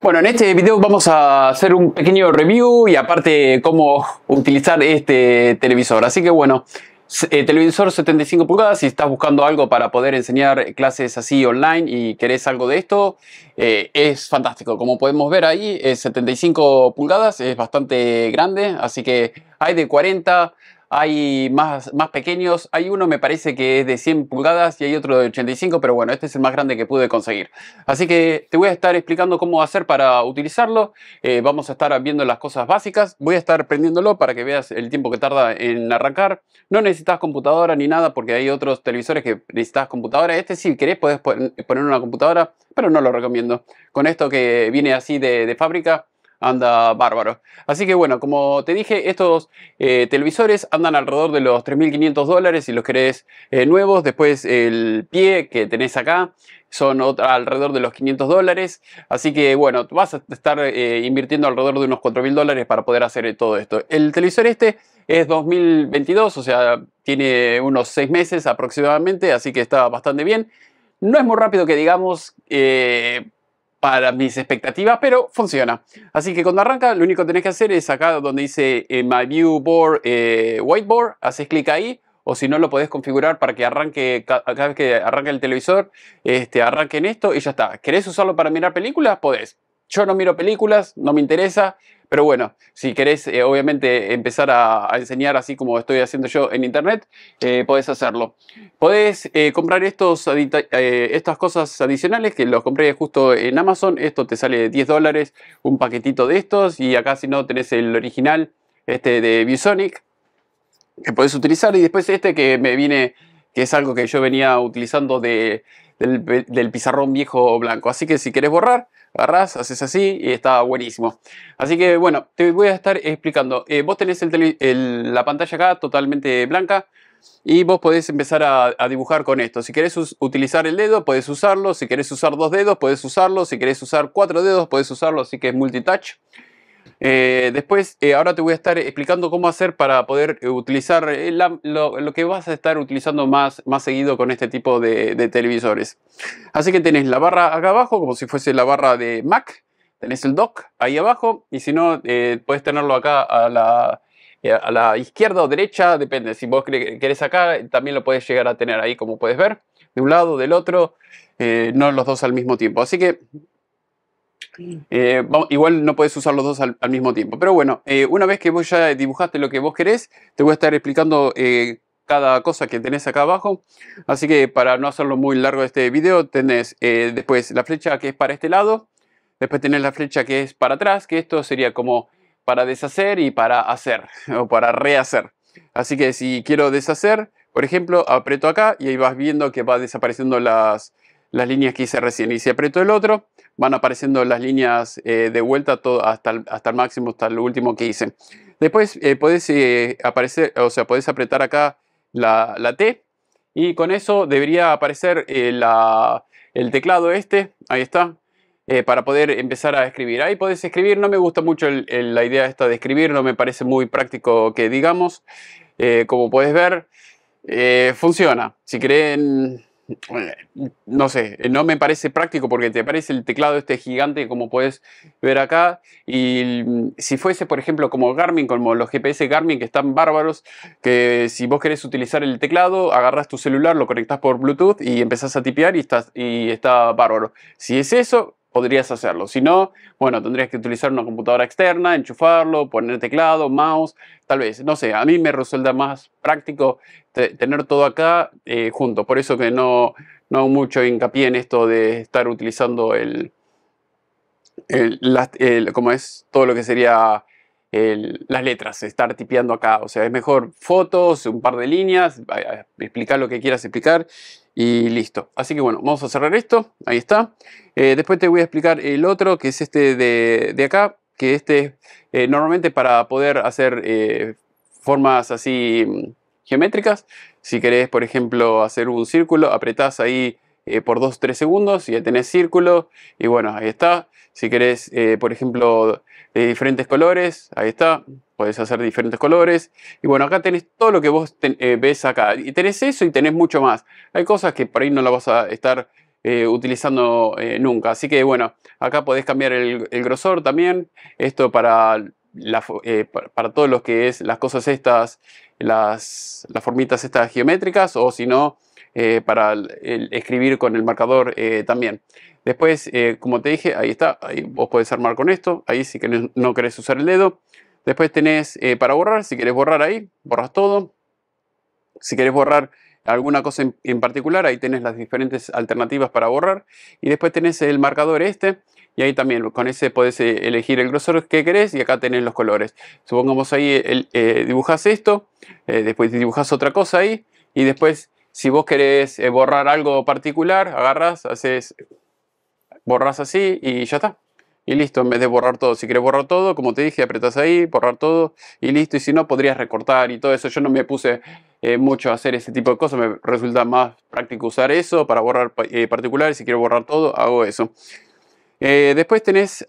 Bueno, en este video vamos a hacer un pequeño review y aparte cómo utilizar este televisor. Así que bueno, eh, televisor 75 pulgadas, si estás buscando algo para poder enseñar clases así online y querés algo de esto, eh, es fantástico. Como podemos ver ahí, es 75 pulgadas, es bastante grande, así que hay de 40 hay más, más pequeños, hay uno me parece que es de 100 pulgadas y hay otro de 85, pero bueno, este es el más grande que pude conseguir. Así que te voy a estar explicando cómo hacer para utilizarlo, eh, vamos a estar viendo las cosas básicas, voy a estar prendiéndolo para que veas el tiempo que tarda en arrancar. No necesitas computadora ni nada porque hay otros televisores que necesitas computadora. Este si querés puedes poner una computadora, pero no lo recomiendo. Con esto que viene así de fábrica, anda bárbaro. Así que bueno, como te dije, estos eh, televisores andan alrededor de los 3.500 dólares si los querés eh, nuevos. Después el pie que tenés acá son alrededor de los 500 dólares. Así que bueno, vas a estar eh, invirtiendo alrededor de unos 4.000 dólares para poder hacer todo esto. El televisor este es 2022, o sea, tiene unos 6 meses aproximadamente, así que está bastante bien. No es muy rápido que digamos, para mis expectativas, pero funciona. Así que cuando arranca, lo único que tenés que hacer es acá donde dice eh, My View Board eh, Whiteboard, haces clic ahí, o si no lo podés configurar para que arranque cada vez que arranque el televisor, este, arranque en esto y ya está. ¿Querés usarlo para mirar películas? Podés. Yo no miro películas, no me interesa, pero bueno, si querés eh, obviamente empezar a, enseñar así como estoy haciendo yo en internet, eh, podés hacerlo. Podés eh, comprar estos estas cosas adicionales que los compré justo en Amazon. Esto te sale de 10 dólares, un paquetito de estos. Y acá si no tenés el original, este de ViewSonic, que podés utilizar. Y después este que me viene, que es algo que yo venía utilizando de, del, del pizarrón viejo blanco. Así que si querés borrar, agarras, haces así y está buenísimo. Así que bueno, te voy a estar explicando. Eh, vos tenés la pantalla acá totalmente blanca y vos podés empezar a, a dibujar con esto. Si querés utilizar el dedo, podés usarlo. Si querés usar dos dedos, podés usarlo. Si querés usar cuatro dedos, podés usarlo. Así que es multitouch. Eh, después, eh, ahora te voy a estar explicando cómo hacer para poder utilizar eh, lo, que vas a estar utilizando más, más seguido con este tipo de, televisores. Así que tenés la barra acá abajo, como si fuese la barra de Mac. Tenés el dock ahí abajo y si no, puedes tenerlo acá a la, a la izquierda o derecha, depende. Si vos querés acá, también lo puedes llegar a tener ahí, como puedes ver, de un lado, del otro, no los dos al mismo tiempo. Así que eh, igual no puedes usar los dos al, mismo tiempo. Pero bueno, eh, una vez que vos ya dibujaste lo que vos querés, te voy a estar explicando eh, cada cosa que tenés acá abajo. Así que para no hacerlo muy largo este video, tenés después la flecha que es para este lado. Después tenés la flecha que es para atrás, que esto sería como para deshacer y para hacer, o para rehacer. Así que si quiero deshacer, por ejemplo, aprieto acá y ahí vas viendo que va desapareciendo las, las líneas que hice recién. Y si aprieto el otro, van apareciendo las líneas eh, de vuelta todo, hasta, el, hasta máximo, hasta el último que hice. Después eh, podés eh, aparecer, o sea, apretar acá la, T y con eso debería aparecer el teclado este, ahí está, para poder empezar a escribir. Ahí podés escribir, no me gusta mucho la idea esta de escribir, no me parece muy práctico que digamos. como podés ver, funciona. Si creen no sé, no me parece práctico porque te parece el teclado este gigante como puedes ver acá y mm, si fuese por ejemplo como Garmin, como los GPS Garmin que están bárbaros, que si vos querés utilizar el teclado, agarras tu celular, lo conectás por Bluetooth y empezás a tipear y, estás, y está bárbaro. Si es eso, podrías hacerlo. Si no, bueno, tendrías que utilizar una computadora externa, enchufarlo, poner teclado, mouse, tal vez, no sé, a mí me resulta más práctico tener todo acá eh, junto, por eso que no, no mucho hincapié en esto de estar utilizando el, el como es todo lo que sería las letras, estar tipeando acá. O sea, es mejor fotos, un par de líneas, explicar lo que quieras explicar y listo. Así que bueno, vamos a cerrar esto. Ahí está. Eh, después te voy a explicar el otro, que es este de, acá, que este es eh, normalmente para poder hacer eh, formas así mm, geométricas. Si querés, por ejemplo, hacer un círculo, apretás ahí por 2-3 segundos y ya tenés círculo. Y bueno, ahí está. Si querés, eh, por ejemplo, de diferentes colores, ahí está, Podés hacer diferentes colores. Y bueno, acá tenés todo lo que vos eh, ves acá. Y tenés eso y tenés mucho más. Hay cosas que por ahí no las vas a estar eh, utilizando nunca. Así que bueno, acá podés cambiar el, grosor también. Esto para, para, para todo lo que es las cosas estas, las, las formitas estas geométricas o si no eh, para escribir con el marcador eh, también. Después, eh, como te dije, ahí está, ahí vos podés armar con esto, ahí si querés, no querés usar el dedo. Después tenés para borrar, si querés borrar ahí, borras todo. Si querés borrar alguna cosa en, particular, ahí tenés las diferentes alternativas para borrar. Y después tenés el marcador este, y ahí también con ese podés elegir el grosor que querés y acá tenés los colores. Supongamos ahí dibujas esto, después dibujas otra cosa ahí y después si vos querés eh, borrar algo particular, agarras, haces, borras así y ya está. Y listo, en vez de borrar todo. Si quieres borrar todo, como te dije, apretas ahí, borrar todo y listo. Y si no, podrías recortar y todo eso. Yo no me puse eh, mucho a hacer ese tipo de cosas. Me resulta más práctico usar eso para borrar eh, particulares. Si quiero borrar todo, hago eso. después tenés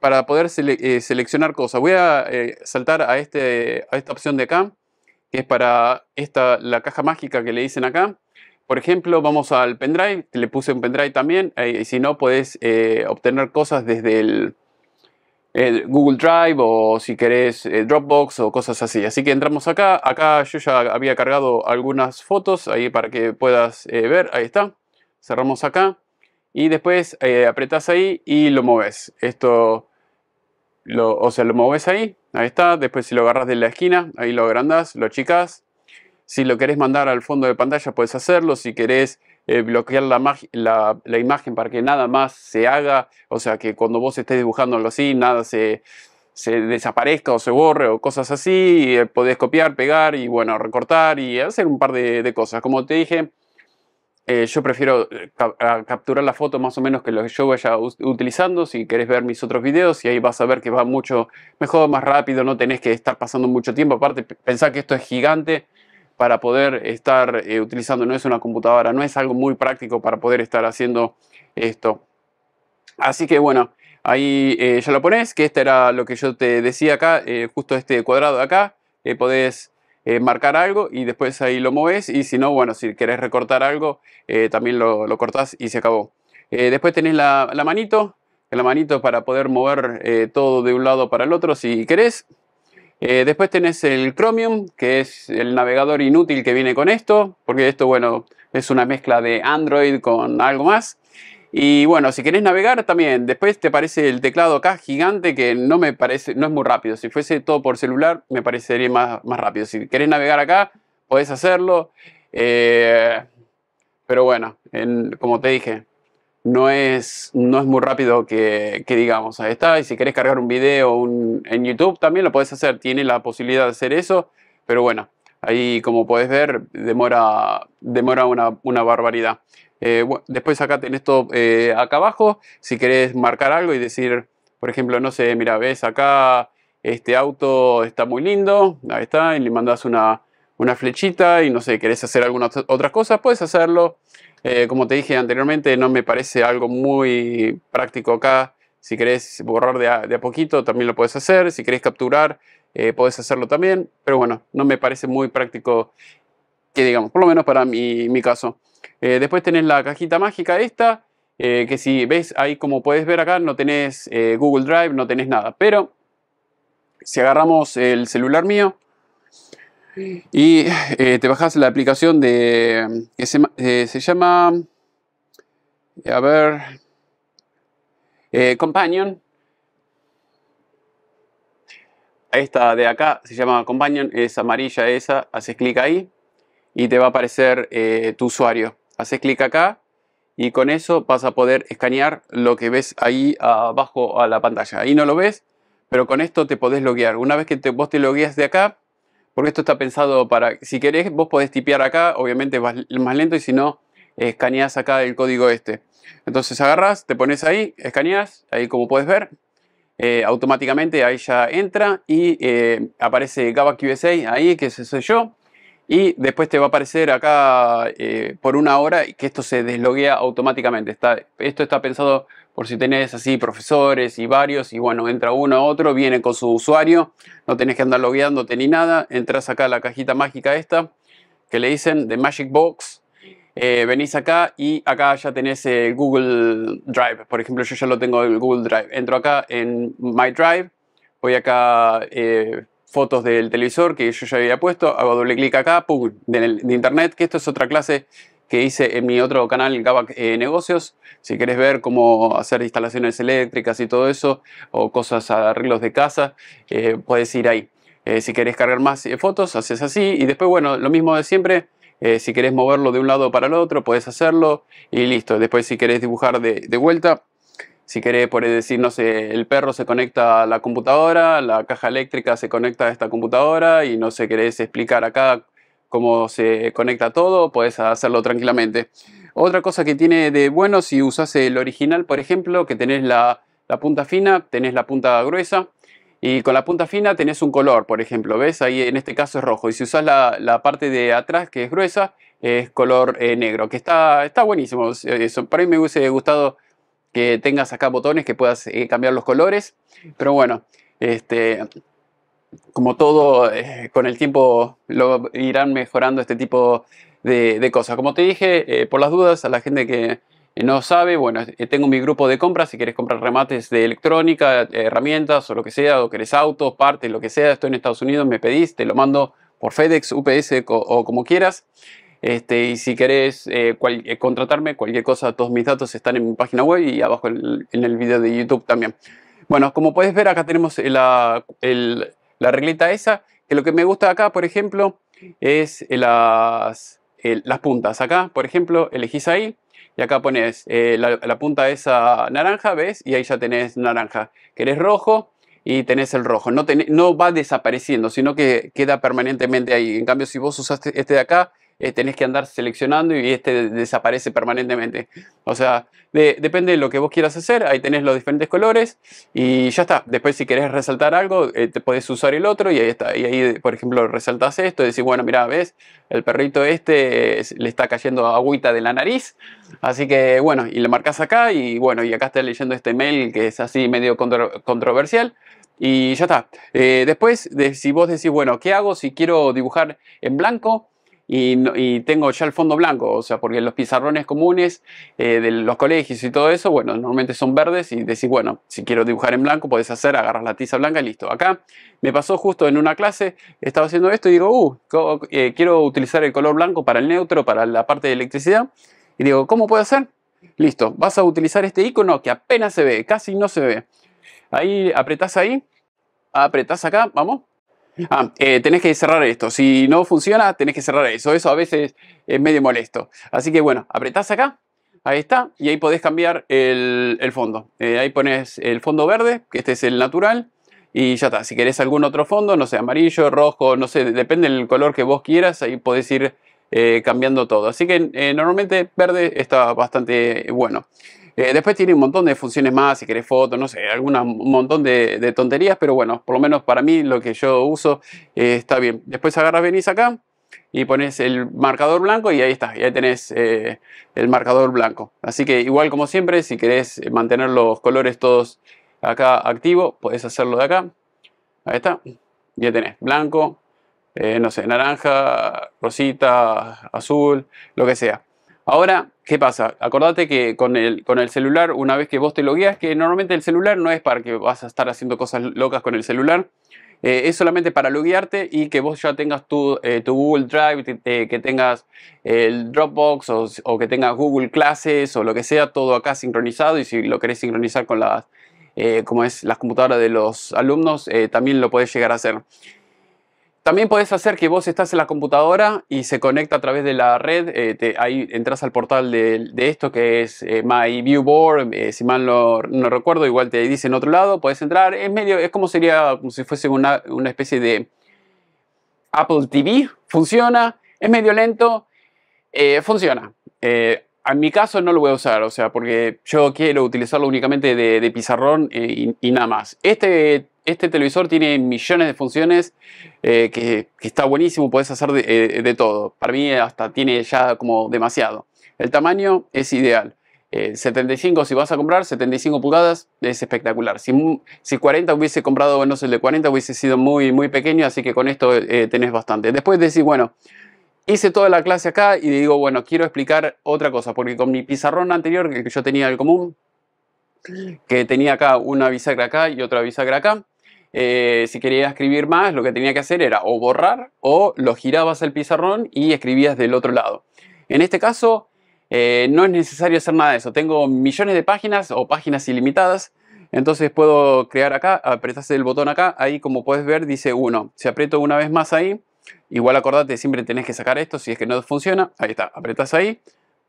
para poder seleccionar cosas. Voy a saltar a, este, a esta opción de acá que es para esta, la caja mágica que le dicen acá. Por ejemplo, vamos al pendrive, le puse un pendrive también, y si no, podés eh, obtener cosas desde el, Google Drive o si querés eh, Dropbox o cosas así. Así que entramos acá, acá yo ya había cargado algunas fotos ahí para que puedas eh, ver, ahí está, cerramos acá y después apretás ahí y lo mueves. Esto o sea, lo mueves ahí, ahí está. Después si lo agarras de la esquina, ahí lo agrandás, lo chicas, Si lo querés mandar al fondo de pantalla, puedes hacerlo. Si querés eh, bloquear la, la, imagen para que nada más se haga, o sea, que cuando vos estés dibujando algo así, nada se, se desaparezca o se borre o cosas así, eh, podés copiar, pegar y bueno, recortar y hacer un par de, de cosas. Como te dije, eh, yo prefiero eh, ah, capturar la foto más o menos que lo que yo vaya utilizando. Si querés ver mis otros videos, y ahí vas a ver que va mucho mejor, más rápido, no tenés que estar pasando mucho tiempo. Aparte, pensá que esto es gigante para poder estar eh, utilizando, no es una computadora, no es algo muy práctico para poder estar haciendo esto. Así que bueno, ahí ya lo pones, que esto era lo que yo te decía acá, justo este cuadrado de acá, podés eh, marcar algo y después ahí lo mueves y si no, bueno, si querés recortar algo, eh, también lo, lo, cortás y se acabó. Eh, después tenés la, la, manito, la manito para poder mover todo de un lado para el otro si querés. después tenés el Chromium, que es el navegador inútil que viene con esto, porque esto, bueno, es una mezcla de Android con algo más. Y bueno, si querés navegar también, después te parece el teclado acá gigante que no me parece, no es muy rápido. Si fuese todo por celular, me parecería más, rápido. Si querés navegar acá, podés hacerlo. Eh, pero bueno, como te dije, no es, no es muy rápido que, digamos. Ahí está. Y si querés cargar un video en YouTube, también lo podés hacer. Tiene la posibilidad de hacer eso. Pero bueno, Ahí, como puedes ver, demora, demora una, barbaridad. Eh, después acá tenés todo eh, acá abajo, si querés marcar algo y decir, por ejemplo, no sé, mira, ves acá, este auto está muy lindo, ahí está, y le mandas una, flechita y no sé, querés hacer algunas otras cosas, puedes hacerlo. Eh, como te dije anteriormente, no me parece algo muy práctico acá. Si querés borrar de a, de a poquito, también lo puedes hacer. Si querés capturar, eh, puedes hacerlo también, pero bueno, no me parece muy práctico que digamos, por lo menos para mi, caso. Eh, después tenés la cajita mágica esta, eh, que si ves ahí como puedes ver acá, no tenés eh, Google Drive, no tenés nada, pero si agarramos el celular mío y te bajas la aplicación de que se, se llama, a ver, Companion, esta de acá se llama Companion, es amarilla esa, haces clic ahí y te va a aparecer eh, tu usuario. Haces clic acá y con eso vas a poder escanear lo que ves ahí abajo a la pantalla. Ahí no lo ves, pero con esto te podés loguear. Una vez que vos te logueas de acá, porque esto está pensado para, si querés, vos podés tipear acá, obviamente vas más lento y si no, escaneas acá el código este. Entonces agarras, te pones ahí, escaneas, ahí como puedes ver, eh, automáticamente ahí ya entra y eh, aparece Gaba QSA ahí, que ese soy yo. Y después te va a aparecer acá eh, por una hora que esto se desloguea automáticamente. Está, esto está pensado por si tenés así profesores y varios y bueno, entra uno a otro, viene con su usuario, no tenés que andar logueándote ni nada. Entras acá a la cajita mágica esta que le dicen The Magic Box eh, venís acá y acá ya tenés Google Drive. Por ejemplo, yo ya lo tengo en Google Drive. Entro acá en My Drive, voy acá eh, fotos del televisor que yo ya había puesto, hago doble clic acá, pum, de, internet, que esto es otra clase que hice en mi otro canal, Gabac eh, Negocios. Si querés ver cómo hacer instalaciones eléctricas y todo eso, o cosas, arreglos de casa, puedes ir ahí. si querés cargar más fotos, haces así. Y después, bueno, lo mismo de siempre. Eh, si querés moverlo de un lado para el otro, puedes hacerlo y listo. Después si querés dibujar de, vuelta, si querés por decir, no sé, el perro se conecta a la computadora, la caja eléctrica se conecta a esta computadora y no sé, querés explicar acá cómo se conecta todo, puedes hacerlo tranquilamente. Otra cosa que tiene de bueno, si usas el original, por ejemplo, que tenés la punta fina, tenés la punta gruesa, y con la punta fina tenés un color, por ejemplo, ¿ves? Ahí en este caso es rojo. Y si usás la, parte de atrás, que es gruesa, es color eh, negro, que está, está buenísimo. Eh, eso, para mí me hubiese gustado que tengas acá botones que puedas eh, cambiar los colores. Pero bueno, este, como todo, con el tiempo lo irán mejorando este tipo de cosas. Como te dije, por las dudas, a la gente que eh, no sabe, bueno, eh, tengo mi grupo de compras, si quieres comprar remates de electrónica, herramientas o lo que sea, o querés autos, partes, lo que sea, estoy en Estados Unidos, me pedís, te lo mando por FedEx, UPS o, como quieras. Este, y si querés eh, contratarme, cualquier cosa, todos mis datos están en mi página web y abajo en, el video de YouTube también. Bueno, como puedes ver, acá tenemos la, el, esa, que lo que me gusta acá, por ejemplo, es las, las puntas. Acá, por ejemplo, elegís ahí y acá pones eh, la, punta esa naranja, ¿ves? Y ahí ya tenés naranja. Querés rojo y tenés el rojo. No, no va desapareciendo, sino que queda permanentemente ahí. En cambio, si vos usaste este de acá, eh, tenés que andar seleccionando y este desaparece permanentemente. O sea, depende de lo que vos quieras hacer, ahí tenés los diferentes colores y ya está. Después si querés resaltar algo, eh, te podés usar el otro y ahí está. Y ahí, por ejemplo, resaltas esto, y decís, bueno, mira, ves, el perrito este le está cayendo agüita de la nariz, así que bueno, y le marcas acá y bueno, y acá está leyendo este mail que es así medio controversial. Y ya está. Eh, después, de, si vos decís, bueno, ¿qué hago si quiero dibujar en blanco? y, tengo ya el fondo blanco, o sea, porque los pizarrones comunes eh, de los colegios y todo eso, bueno, normalmente son verdes y decís, bueno, si quiero dibujar en blanco, puedes hacer, agarras la tiza blanca y listo. Acá me pasó justo en una clase, estaba haciendo esto y digo, uh, eh, quiero utilizar el color blanco para el neutro, para la parte de electricidad. Y digo, ¿cómo puedo hacer? Listo, vas a utilizar este icono que apenas se ve, casi no se ve. Ahí apretás ahí, apretás acá, vamos, Ah, eh, tenés que cerrar esto. Si no funciona, tenés que cerrar eso. Eso a veces es medio molesto. Así que bueno, apretás acá. Ahí está. Y ahí podés cambiar el, fondo. Eh, ahí pones el fondo verde, que este es el natural. Y ya está. Si querés algún otro fondo, no sé, amarillo, rojo, no sé, depende del color que vos quieras. Ahí podés ir eh, cambiando todo. Así que normalmente verde está bastante bueno. Eh, después tiene un montón de funciones más, si querés fotos, no sé, un montón de, tonterías, pero bueno, por lo menos para mí lo que yo uso eh, está bien. Después agarras, venís acá y pones el marcador blanco y ahí está, ya tenés eh, el marcador blanco. Así que igual como siempre, si querés mantener los colores todos acá activos, podés hacerlo de acá. Ahí está, ya tenés blanco, no sé, naranja, rosita, azul, lo que sea. Ahora, ¿qué pasa? Acordate que con el, con el celular, una vez que vos te logueas, que normalmente el celular no es para que vas a estar haciendo cosas locas con el celular, eh, es solamente para loguearte y que vos ya tengas tu, eh, Google Drive, que tengas el Dropbox o, que tengas Google Classes o lo que sea, todo acá sincronizado y si lo querés sincronizar con las, eh, como es, las computadoras de los alumnos, también lo podés llegar a hacer. También puedes hacer que vos estás en la computadora y se conecta a través de la red. Eh, ahí entras al portal de, esto que es eh, My View eh, si mal no, recuerdo, igual te dice en otro lado, Puedes entrar. Es medio, es como sería, como si fuese una, una especie de Apple TV. Funciona, es medio lento, eh, funciona. en mi caso no lo voy a usar, o sea, porque yo quiero utilizarlo únicamente de, pizarrón y, y nada más. Este este televisor tiene millones de funciones eh, que, está buenísimo, puedes hacer eh, de, todo. Para mí hasta tiene ya como demasiado. El tamaño es ideal. 75 eh, si vas a comprar, 75 pulgadas es espectacular. Si, 40 hubiese comprado, bueno, el de 40 hubiese sido muy, muy pequeño, así que con esto tenés bastante. Después decís, bueno, hice toda la clase acá y digo, bueno, quiero explicar otra cosa, porque con mi pizarrón anterior, que yo tenía el común, que tenía acá una bisagra acá y otra bisagra acá, eh, si quería escribir más, lo que tenía que hacer era o borrar o lo girabas al pizarrón y escribías del otro lado. En este caso, eh, no es necesario hacer nada de eso. Tengo millones de páginas o páginas ilimitadas. Entonces puedo crear acá, apretas el botón acá, ahí como puedes ver dice uno, Si aprieto una vez más ahí, igual acordate, siempre tenés que sacar esto si es que no funciona. Ahí está, apretas ahí,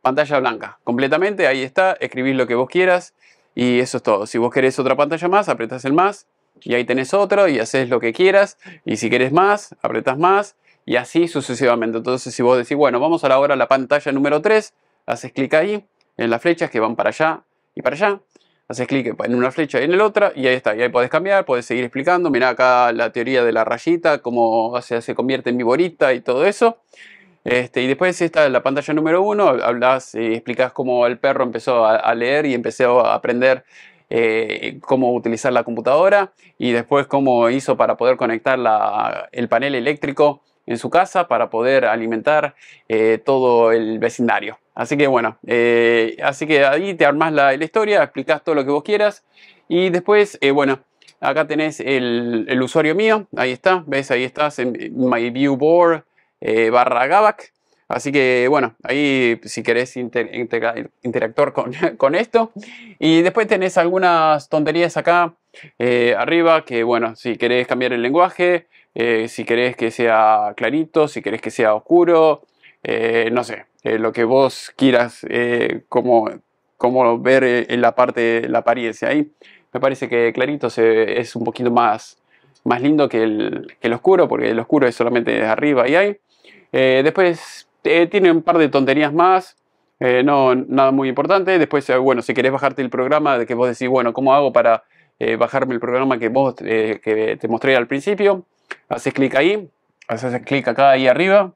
pantalla blanca completamente, ahí está, escribís lo que vos quieras y eso es todo. Si vos querés otra pantalla más, apretas el más y ahí tenés otro y haces lo que quieras y si quieres más, apretas más y así sucesivamente. Entonces si vos decís, bueno, vamos a la a la pantalla número 3, haces clic ahí en las flechas que van para allá y para allá. Haces clic en una flecha y en la otra y ahí está. Y ahí podés cambiar, podés seguir explicando. Mirá acá la teoría de la rayita, cómo se, se convierte en viborita y todo eso. Este, y después está la pantalla número uno, hablas y eh, explicas cómo el perro empezó a leer y empezó a aprender eh, cómo utilizar la computadora y después cómo hizo para poder conectar el panel eléctrico en su casa para poder alimentar eh, todo el vecindario. Así que bueno, eh, así que ahí te armás la, historia, explicás todo lo que vos quieras y después, bueno, acá tenés el, usuario mío, ahí está, ves, ahí estás en my view barra Gavac. Así que bueno, ahí si querés interactuar con, esto. Y después tenés algunas tonterías acá eh, arriba que bueno, si querés cambiar el lenguaje, eh, si querés que sea clarito, si querés que sea oscuro, eh, no sé, lo que vos quieras, Cómo ver en la parte, la apariencia ahí. Me parece que clarito es un poquito más, más lindo que el, que el oscuro, porque el oscuro es solamente arriba y ahí. después eh, tiene un par de tonterías más, eh, no, nada muy importante. Después, eh, bueno, si querés bajarte el programa, de que vos decís, bueno, ¿cómo hago para bajarme el programa que vos que te mostré al principio? Haces clic ahí, haces clic acá ahí arriba,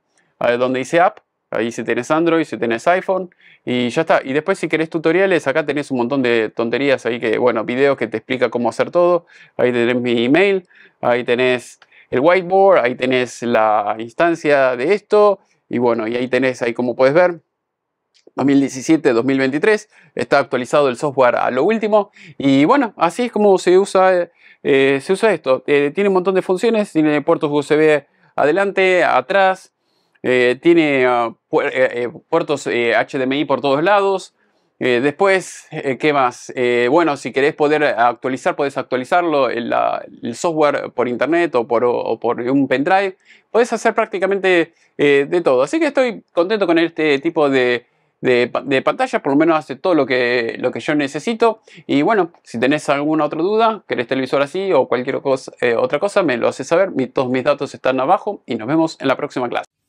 donde dice app. Ahí si tenés Android, si tenés iPhone y ya está. Y después si querés tutoriales, acá tenés un montón de tonterías ahí que, bueno, videos que te explica cómo hacer todo. Ahí tenés mi email, ahí tenés el whiteboard, ahí tenés la instancia de esto, y bueno, y ahí tenés, ahí como puedes ver, 2017-2023, está actualizado el software a lo último y bueno, así es como se usa, eh, se usa esto. Eh, tiene un montón de funciones, tiene puertos USB adelante, atrás, eh, tiene ah, puertos HDMI por todos lados, eh, después, eh, ¿qué más? Eh, bueno, si querés poder actualizar, podés actualizarlo, el, software por internet o por, un pendrive. Podés hacer prácticamente de todo. Así que estoy contento con este tipo de, de, pantalla, por lo menos hace todo lo que, lo que yo necesito. Y bueno, si tenés alguna otra duda, querés televisor así o cualquier cosa, otra cosa, me lo haces saber. todos mis datos están abajo y nos vemos en la próxima clase.